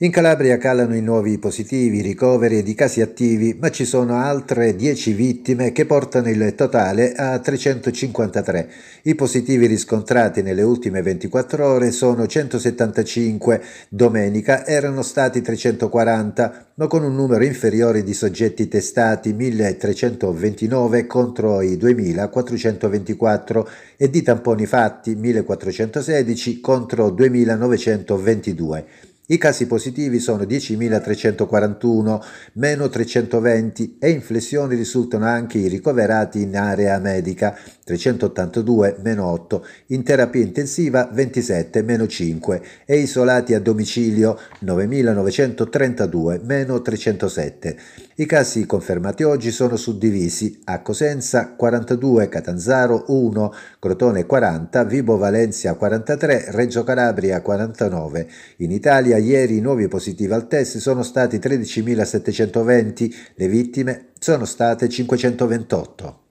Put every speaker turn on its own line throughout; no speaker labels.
In Calabria calano i nuovi positivi, ricoveri ed i casi attivi, ma ci sono altre 10 vittime che portano il totale a 353. I positivi riscontrati nelle ultime 24 ore sono 175, domenica erano stati 340, ma con un numero inferiore di soggetti testati 1329 contro i 2424 e di tamponi fatti 1416 contro 2922. I casi positivi sono 10.341, meno 320 e in flessione risultano anche i ricoverati in area medica, 382 8, in terapia intensiva 27 5 e isolati a domicilio 9932 307. I casi confermati oggi sono suddivisi a Cosenza 42, Catanzaro 1, Crotone 40, Vibo Valencia 43, Reggio Calabria 49. In Italia ieri i nuovi positivi al test sono stati 13.720, le vittime sono state 528.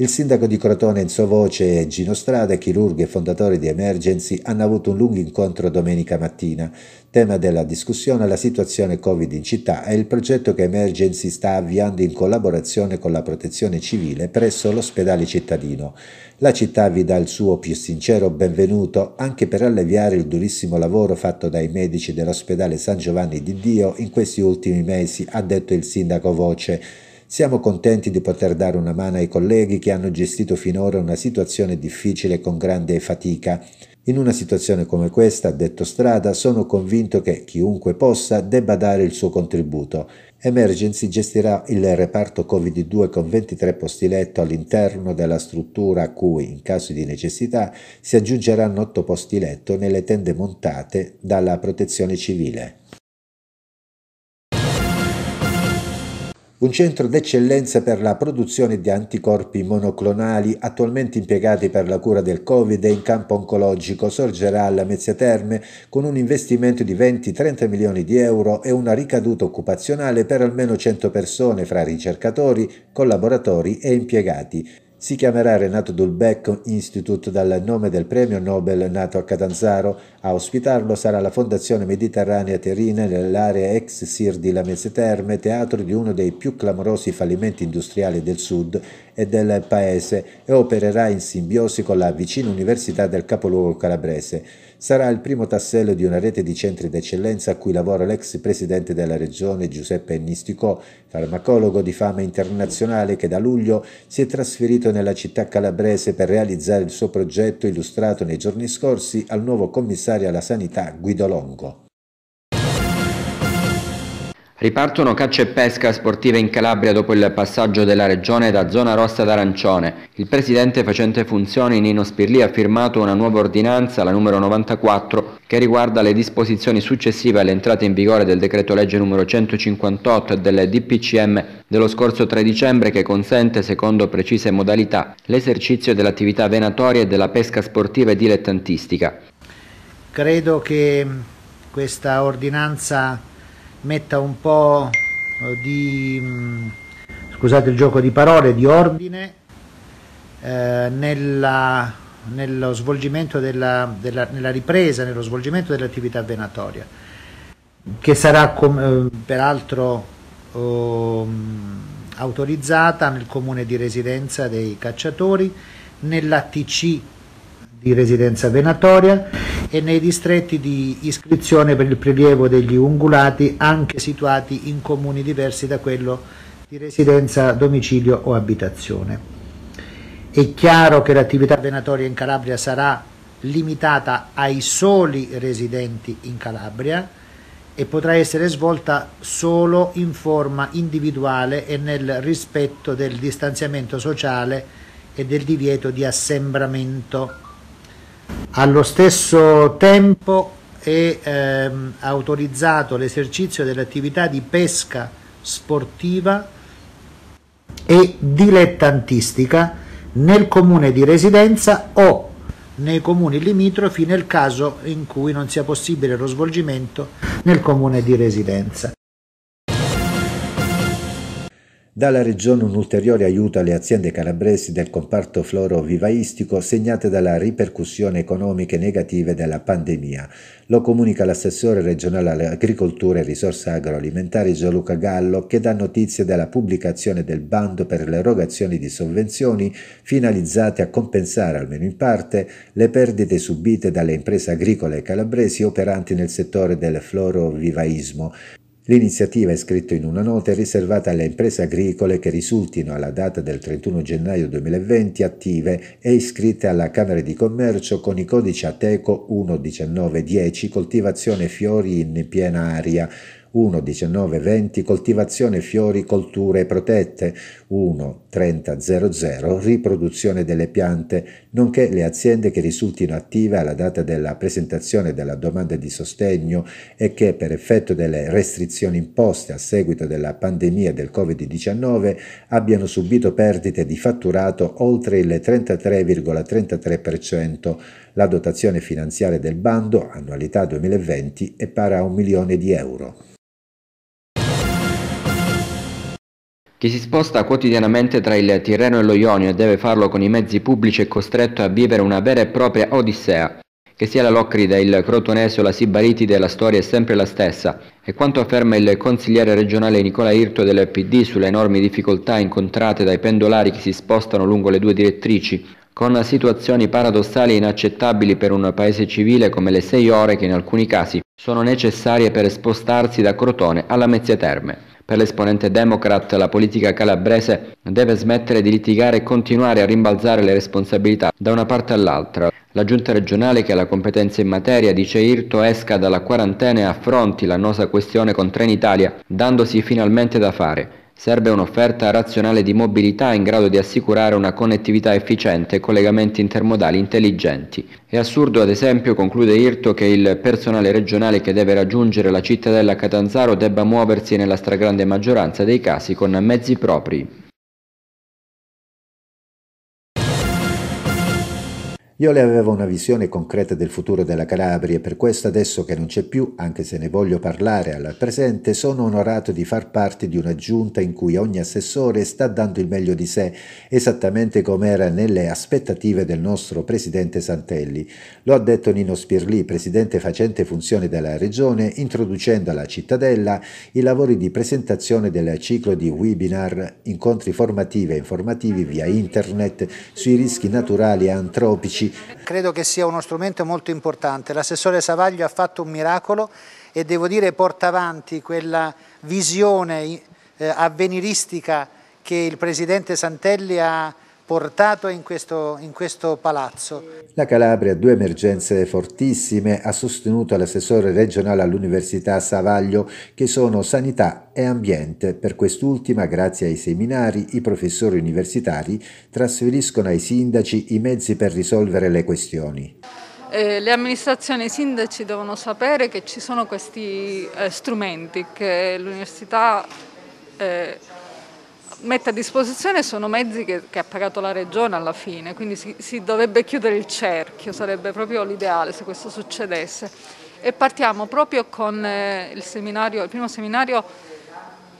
Il sindaco di Crotone Enzo Voce Gino Strada, chirurghi e fondatori di Emergency, hanno avuto un lungo incontro domenica mattina. Tema della discussione è la situazione Covid in città e il progetto che Emergency sta avviando in collaborazione con la protezione civile presso l'ospedale cittadino. La città vi dà il suo più sincero benvenuto anche per alleviare il durissimo lavoro fatto dai medici dell'ospedale San Giovanni di Dio in questi ultimi mesi, ha detto il sindaco Voce. Siamo contenti di poter dare una mano ai colleghi che hanno gestito finora una situazione difficile con grande fatica. In una situazione come questa, detto Strada, sono convinto che chiunque possa debba dare il suo contributo. Emergency gestirà il reparto Covid-2 con 23 posti letto all'interno della struttura a cui, in caso di necessità, si aggiungeranno 8 posti letto nelle tende montate dalla protezione civile. un centro d'eccellenza per la produzione di anticorpi monoclonali attualmente impiegati per la cura del Covid e in campo oncologico, sorgerà alla Mezzia Terme con un investimento di 20-30 milioni di euro e una ricaduta occupazionale per almeno 100 persone fra ricercatori, collaboratori e impiegati. Si chiamerà Renato Dulbecco Institute dal nome del premio Nobel nato a Catanzaro. A ospitarlo sarà la Fondazione Mediterranea Terina nell'area ex Sir di Lamese Terme, teatro di uno dei più clamorosi fallimenti industriali del Sud e del Paese e opererà in simbiosi con la vicina Università del capoluogo calabrese sarà il primo tassello di una rete di centri d'eccellenza a cui lavora l'ex presidente della regione Giuseppe Ennisticò, farmacologo di fama internazionale che da luglio si è trasferito nella città calabrese per realizzare il suo progetto illustrato nei giorni scorsi al nuovo commissario alla sanità Guido Longo.
Ripartono caccia e pesca sportive in Calabria dopo il passaggio della regione da zona rossa ad arancione. Il presidente facente funzioni Nino Spirli ha firmato una nuova ordinanza, la numero 94, che riguarda le disposizioni successive all'entrata in vigore del decreto legge numero 158 e del DPCM dello scorso 3 dicembre che consente, secondo precise modalità, l'esercizio dell'attività venatoria e della pesca sportiva e dilettantistica.
Credo che questa ordinanza metta un po' di, mm, scusate il gioco di parole, di ordine eh, nella, nello svolgimento della, della, nella ripresa, nello svolgimento dell'attività venatoria, che sarà com- eh, peraltro eh, autorizzata nel comune di residenza dei cacciatori, nell'ATC di residenza venatoria e nei distretti di iscrizione per il prelievo degli ungulati anche situati in comuni diversi da quello di residenza, domicilio o abitazione. È chiaro che l'attività venatoria in Calabria sarà limitata ai soli residenti in Calabria e potrà essere svolta solo in forma individuale e nel rispetto del distanziamento sociale e del divieto di assembramento allo stesso tempo è ehm, autorizzato l'esercizio dell'attività di pesca sportiva e dilettantistica nel comune di residenza o nei comuni limitrofi nel caso in cui non sia possibile lo svolgimento nel comune di residenza
dalla Regione un ulteriore aiuto alle aziende calabresi del comparto floro-vivaistico segnate dalla ripercussione economiche negative della pandemia. Lo comunica l'assessore regionale all'agricoltura e risorse agroalimentari Gianluca Gallo che dà notizie della pubblicazione del bando per l'erogazione di sovvenzioni finalizzate a compensare almeno in parte le perdite subite dalle imprese agricole calabresi operanti nel settore del floro-vivaismo. L'iniziativa è scritta in una nota e riservata alle imprese agricole che risultino alla data del 31 gennaio 2020 attive e iscritte alla Camera di Commercio con i codici Ateco 11910 coltivazione fiori in piena aria 1, 19, 20 coltivazione fiori, colture protette, 1, 30, 00 riproduzione delle piante, nonché le aziende che risultino attive alla data della presentazione della domanda di sostegno e che per effetto delle restrizioni imposte a seguito della pandemia del Covid-19 abbiano subito perdite di fatturato oltre il 33,33%. La dotazione finanziaria del bando, annualità 2020, è pari a un milione di euro.
Chi si sposta quotidianamente tra il Tirreno e lo Ionio e deve farlo con i mezzi pubblici è costretto a vivere una vera e propria odissea. Che sia la Locrida, il Crotonese o la Sibaritide, la storia è sempre la stessa. E quanto afferma il consigliere regionale Nicola Irto del PD sulle enormi difficoltà incontrate dai pendolari che si spostano lungo le due direttrici, con situazioni paradossali e inaccettabili per un paese civile come le sei ore che in alcuni casi sono necessarie per spostarsi da Crotone alla Mezzia Terme. Per l'esponente Democrat la politica calabrese deve smettere di litigare e continuare a rimbalzare le responsabilità da una parte all'altra. La giunta regionale che ha la competenza in materia dice Irto esca dalla quarantena e affronti l'annosa questione con Trenitalia, dandosi finalmente da fare. Serve un'offerta razionale di mobilità in grado di assicurare una connettività efficiente e collegamenti intermodali intelligenti. È assurdo ad esempio, conclude Irto, che il personale regionale che deve raggiungere la cittadella Catanzaro debba muoversi nella stragrande maggioranza dei casi con mezzi propri.
Io le avevo una visione concreta del futuro della Calabria e per questo adesso che non c'è più, anche se ne voglio parlare al presente, sono onorato di far parte di una giunta in cui ogni assessore sta dando il meglio di sé, esattamente come era nelle aspettative del nostro presidente Santelli. Lo ha detto Nino Spirlì, presidente facente funzione della regione, introducendo alla cittadella i lavori di presentazione del ciclo di webinar, incontri formativi e informativi via internet sui rischi naturali e antropici
Credo che sia uno strumento molto importante. L'assessore Savaglio ha fatto un miracolo e devo dire porta avanti quella visione eh, avveniristica che il Presidente Santelli ha portato in questo, in questo, palazzo.
La Calabria ha due emergenze fortissime, ha sostenuto l'assessore regionale all'Università Savaglio, che sono sanità e ambiente. Per quest'ultima, grazie ai seminari, i professori universitari trasferiscono ai sindaci i mezzi per risolvere le questioni.
Eh, le amministrazioni e i sindaci devono sapere che ci sono questi eh, strumenti che l'università eh, mette a disposizione sono mezzi che, che ha pagato la Regione alla fine, quindi si, si dovrebbe chiudere il cerchio, sarebbe proprio l'ideale se questo succedesse. E partiamo proprio con eh, il, seminario, il primo seminario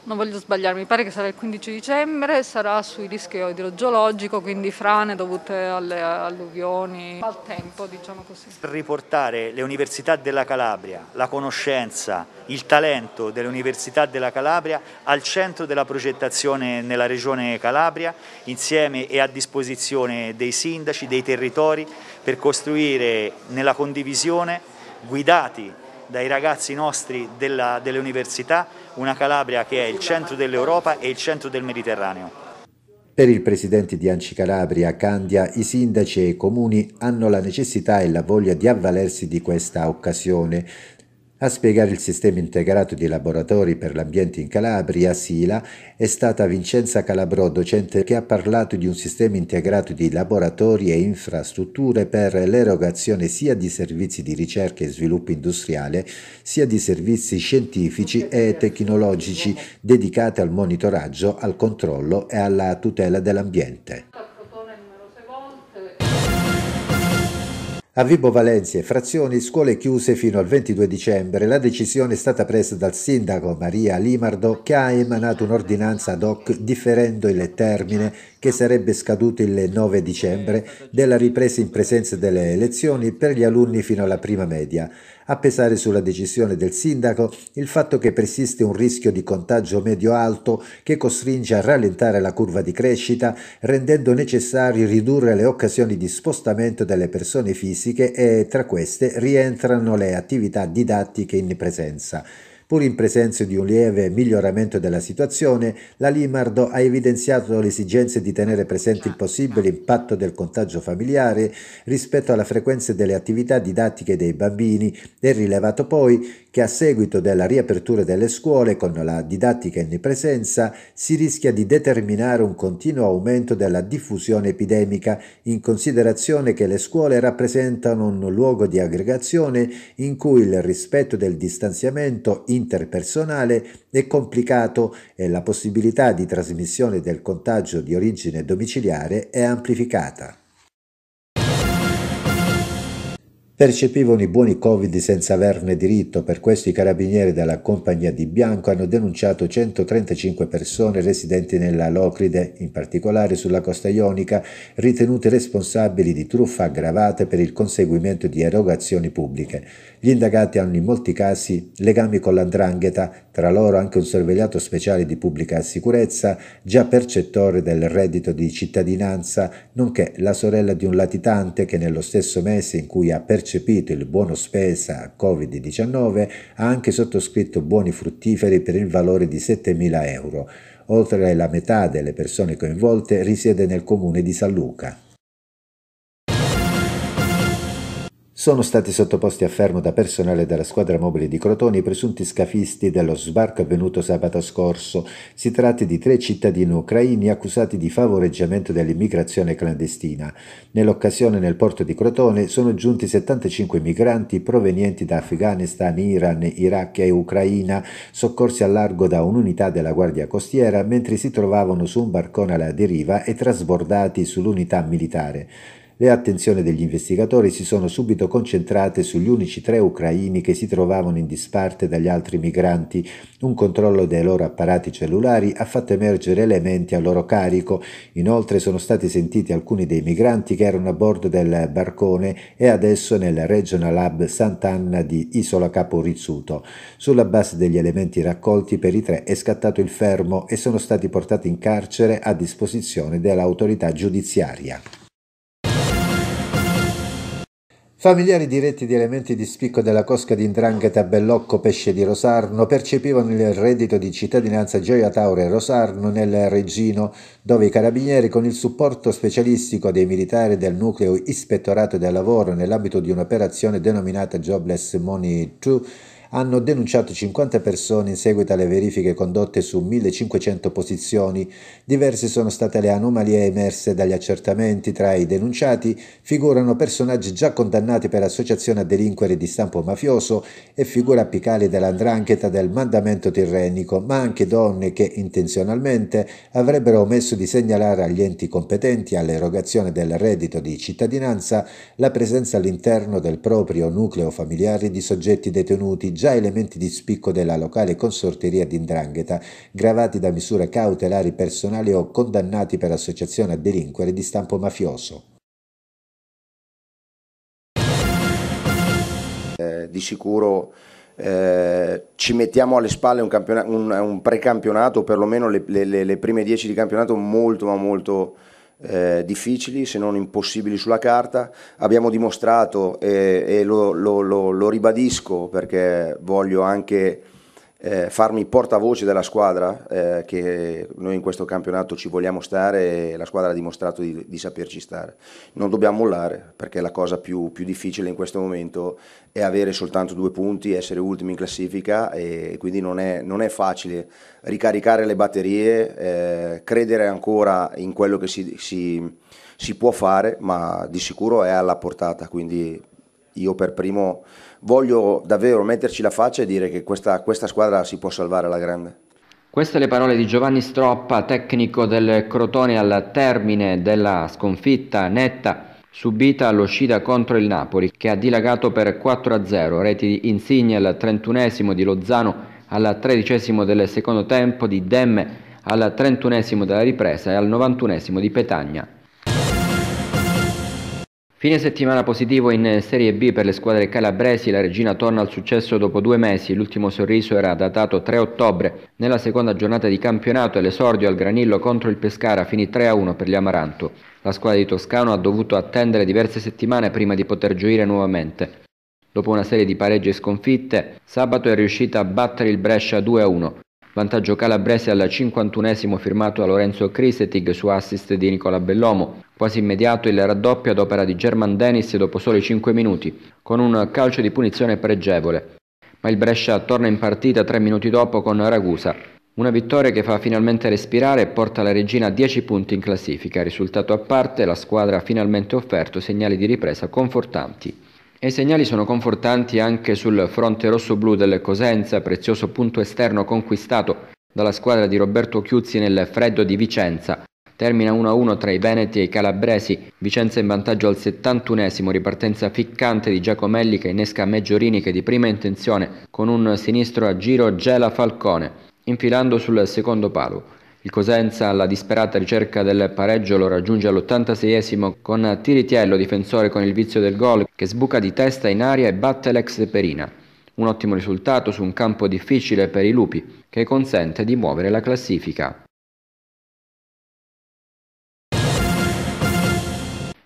non voglio sbagliarmi, mi pare che sarà il 15 dicembre, sarà sui rischi idrogeologico, quindi frane dovute alle alluvioni, al tempo diciamo così.
Riportare le università della Calabria, la conoscenza, il talento delle università della Calabria al centro della progettazione nella regione Calabria, insieme e a disposizione dei sindaci, dei territori, per costruire nella condivisione, guidati dai ragazzi nostri della, delle università, una Calabria che è il centro dell'Europa e il centro del Mediterraneo.
Per il presidente di Anci Calabria, Candia, i sindaci e i comuni hanno la necessità e la voglia di avvalersi di questa occasione, a spiegare il sistema integrato di laboratori per l'ambiente in Calabria, SILA, è stata Vincenza Calabro, docente che ha parlato di un sistema integrato di laboratori e infrastrutture per l'erogazione sia di servizi di ricerca e sviluppo industriale, sia di servizi scientifici e tecnologici dedicati al monitoraggio, al controllo e alla tutela dell'ambiente. A Vibo Valenzie, frazioni, scuole chiuse fino al 22 dicembre. La decisione è stata presa dal sindaco Maria Limardo che ha emanato un'ordinanza ad hoc differendo il termine che sarebbe scaduto il 9 dicembre della ripresa in presenza delle elezioni per gli alunni fino alla prima media. A pesare sulla decisione del sindaco il fatto che persiste un rischio di contagio medio-alto che costringe a rallentare la curva di crescita, rendendo necessario ridurre le occasioni di spostamento delle persone fisiche e tra queste rientrano le attività didattiche in presenza. Pur in presenza di un lieve miglioramento della situazione, la Limardo ha evidenziato l'esigenza di tenere presente il possibile impatto del contagio familiare rispetto alla frequenza delle attività didattiche dei bambini e rilevato poi che a seguito della riapertura delle scuole con la didattica in presenza si rischia di determinare un continuo aumento della diffusione epidemica in considerazione che le scuole rappresentano un luogo di aggregazione in cui il rispetto del distanziamento interpersonale è complicato e la possibilità di trasmissione del contagio di origine domiciliare è amplificata. percepivano i buoni covid senza averne diritto, per questo i carabinieri della compagnia di Bianco hanno denunciato 135 persone residenti nella Locride, in particolare sulla costa ionica, ritenute responsabili di truffa aggravate per il conseguimento di erogazioni pubbliche. Gli indagati hanno in molti casi legami con l'andrangheta tra loro anche un sorvegliato speciale di pubblica sicurezza, già percettore del reddito di cittadinanza, nonché la sorella di un latitante che nello stesso mese in cui ha percepito il buono spesa Covid-19 ha anche sottoscritto buoni fruttiferi per il valore di 7.000 euro. Oltre la metà delle persone coinvolte risiede nel comune di San Luca. sono stati sottoposti a fermo da personale della squadra mobile di Crotone i presunti scafisti dello sbarco avvenuto sabato scorso. Si tratta di tre cittadini ucraini accusati di favoreggiamento dell'immigrazione clandestina. Nell'occasione nel porto di Crotone sono giunti 75 migranti provenienti da Afghanistan, Iran, Iraq e Ucraina, soccorsi a largo da un'unità della Guardia Costiera mentre si trovavano su un barcone alla deriva e trasbordati sull'unità militare. Le attenzioni degli investigatori si sono subito concentrate sugli unici tre ucraini che si trovavano in disparte dagli altri migranti. Un controllo dei loro apparati cellulari ha fatto emergere elementi a loro carico. Inoltre sono stati sentiti alcuni dei migranti che erano a bordo del barcone e adesso nel Regional Hub Sant'Anna di Isola Capo Rizzuto. Sulla base degli elementi raccolti per i tre è scattato il fermo e sono stati portati in carcere a disposizione dell'autorità giudiziaria. Familiari diretti di elementi di spicco della cosca di Indrangheta Bellocco Pesce di Rosarno percepivano il reddito di cittadinanza Gioia Taure Rosarno nel Regino, dove i carabinieri con il supporto specialistico dei militari del nucleo ispettorato del lavoro nell'ambito di un'operazione denominata Jobless Money 2 hanno denunciato 50 persone in seguito alle verifiche condotte su 1500 posizioni. Diverse sono state le anomalie emerse dagli accertamenti. Tra i denunciati figurano personaggi già condannati per associazione a delinquere di stampo mafioso e figure apicali dell'andrangheta del mandamento tirrenico, ma anche donne che intenzionalmente avrebbero omesso di segnalare agli enti competenti all'erogazione del reddito di cittadinanza la presenza all'interno del proprio nucleo familiare di soggetti detenuti già elementi di spicco della locale consorteria di Indrangheta, gravati da misure cautelari personali o condannati per associazione a delinquere di stampo mafioso. Eh, di sicuro eh, ci mettiamo alle spalle un, un, un precampionato, perlomeno le, le, le prime dieci di campionato molto ma molto eh, difficili se non impossibili sulla carta, abbiamo dimostrato e, eh, e lo, lo, lo, lo ribadisco perché voglio anche eh, farmi portavoce della squadra, eh, che noi in questo campionato ci vogliamo stare e la squadra ha dimostrato di, di saperci stare. Non dobbiamo mollare, perché la cosa più, più, difficile in questo momento è avere soltanto due punti, essere ultimi in classifica e quindi non è, non è facile ricaricare le batterie, eh, credere ancora in quello che si, si, si può fare, ma di sicuro è alla portata, quindi io per primo voglio davvero metterci la faccia e dire che questa, questa squadra si può salvare alla grande.
Queste le parole di Giovanni Stroppa, tecnico del Crotone al termine della sconfitta netta subita all'uscita contro il Napoli che ha dilagato per 4-0, reti di Insigne al 31 esimo di Lozano al 13 esimo del secondo tempo, di Demme al 31 esimo della ripresa e al 91 esimo di Petagna. Fine settimana positivo in Serie B per le squadre calabresi, la Regina torna al successo dopo due mesi, l'ultimo sorriso era datato 3 ottobre. Nella seconda giornata di campionato l'esordio al Granillo contro il Pescara finì 3-1 per gli Amaranto. La squadra di Toscano ha dovuto attendere diverse settimane prima di poter gioire nuovamente. Dopo una serie di pareggi e sconfitte, sabato è riuscita a battere il Brescia 2-1. Vantaggio calabrese al 51esimo firmato da Lorenzo Crisetig su assist di Nicola Bellomo. Quasi immediato il raddoppio ad opera di German Dennis dopo soli 5 minuti, con un calcio di punizione pregevole. Ma il Brescia torna in partita 3 minuti dopo con Ragusa. Una vittoria che fa finalmente respirare e porta la regina a 10 punti in classifica. Risultato a parte, la squadra ha finalmente offerto segnali di ripresa confortanti. E i segnali sono confortanti anche sul fronte rosso-blu del Cosenza, prezioso punto esterno conquistato dalla squadra di Roberto Chiuzzi nel freddo di Vicenza. Termina 1-1 tra i Veneti e i Calabresi, Vicenza in vantaggio al 71esimo, ripartenza ficcante di Giacomelli che innesca Meggiorini che di prima intenzione con un sinistro a giro gela Falcone, infilando sul secondo palo. Il Cosenza alla disperata ricerca del pareggio lo raggiunge all'86esimo con Tiritiello, difensore con il vizio del gol, che sbuca di testa in aria e batte l'ex Perina. Un ottimo risultato su un campo difficile per i Lupi, che consente di muovere la classifica.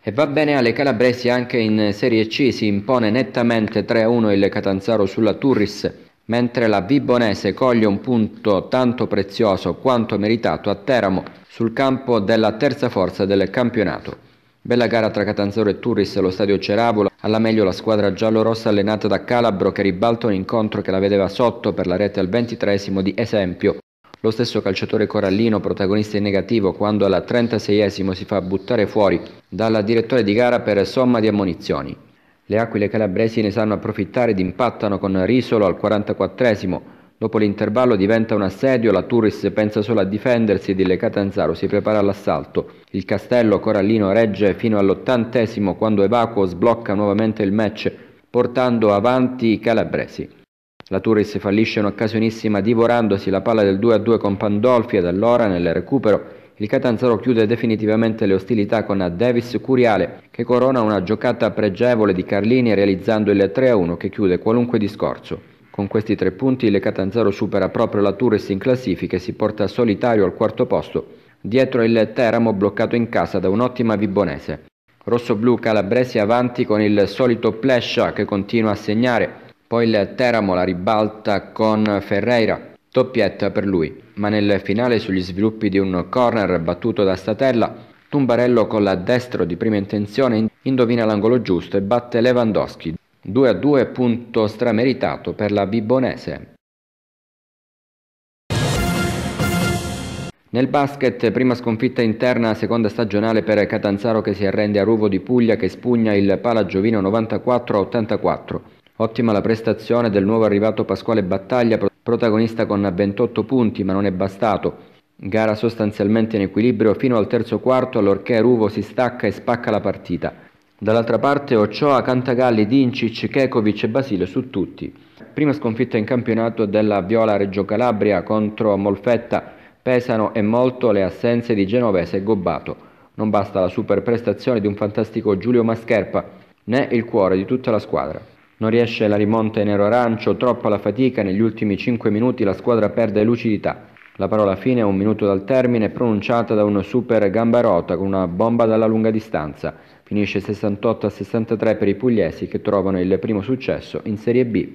E va bene alle calabresi anche in Serie C, si impone nettamente 3-1 il Catanzaro sulla Turris mentre la Vibonese coglie un punto tanto prezioso quanto meritato a Teramo sul campo della terza forza del campionato. Bella gara tra Catanzaro e Turris allo stadio Ceravola, alla meglio la squadra giallorossa allenata da Calabro che ribalta un incontro che la vedeva sotto per la rete al ventitresimo di esempio. Lo stesso calciatore Corallino, protagonista in negativo, quando al trentaseiesimo si fa buttare fuori dalla direttore di gara per somma di ammonizioni. Le aquile calabresi ne sanno approfittare ed impattano con Risolo al 44esimo. Dopo l'intervallo diventa un assedio, la Turris pensa solo a difendersi ed il Catanzaro si prepara all'assalto. Il castello corallino regge fino all'ottantesimo quando Evacuo sblocca nuovamente il match portando avanti i calabresi. La Turris fallisce un'occasionissima divorandosi la palla del 2-2 con Pandolfi ed allora nel recupero il Catanzaro chiude definitivamente le ostilità con Davis Curiale, che corona una giocata pregevole di Carlini realizzando il 3-1 che chiude qualunque discorso. Con questi tre punti il Catanzaro supera proprio la Turris in classifica e si porta solitario al quarto posto, dietro il Teramo bloccato in casa da un'ottima Vibonese. Rossoblu Calabresi avanti con il solito Plescia che continua a segnare, poi il Teramo la ribalta con Ferreira, doppietta per lui ma nel finale sugli sviluppi di un corner battuto da Statella, Tumbarello con la destro di prima intenzione indovina l'angolo giusto e batte Lewandowski. 2 a 2 punto strameritato per la Bibonese. Nel basket, prima sconfitta interna, seconda stagionale per Catanzaro che si arrende a Ruvo di Puglia che spugna il pala Giovino 94-84. Ottima la prestazione del nuovo arrivato Pasquale Battaglia protagonista con 28 punti ma non è bastato. Gara sostanzialmente in equilibrio fino al terzo quarto allorché Ruvo si stacca e spacca la partita. Dall'altra parte Ochoa, Cantagalli, Dincic, Kekovic e Basile su tutti. Prima sconfitta in campionato della Viola Reggio Calabria contro Molfetta pesano e molto le assenze di Genovese e Gobbato. Non basta la super prestazione di un fantastico Giulio Mascherpa, né il cuore di tutta la squadra. Non riesce la rimonta in nero-arancio, troppa la fatica, negli ultimi 5 minuti la squadra perde lucidità. La parola fine un minuto dal termine è pronunciata da un super gambarota con una bomba dalla lunga distanza. Finisce 68 63 per i pugliesi che trovano il primo successo in Serie B.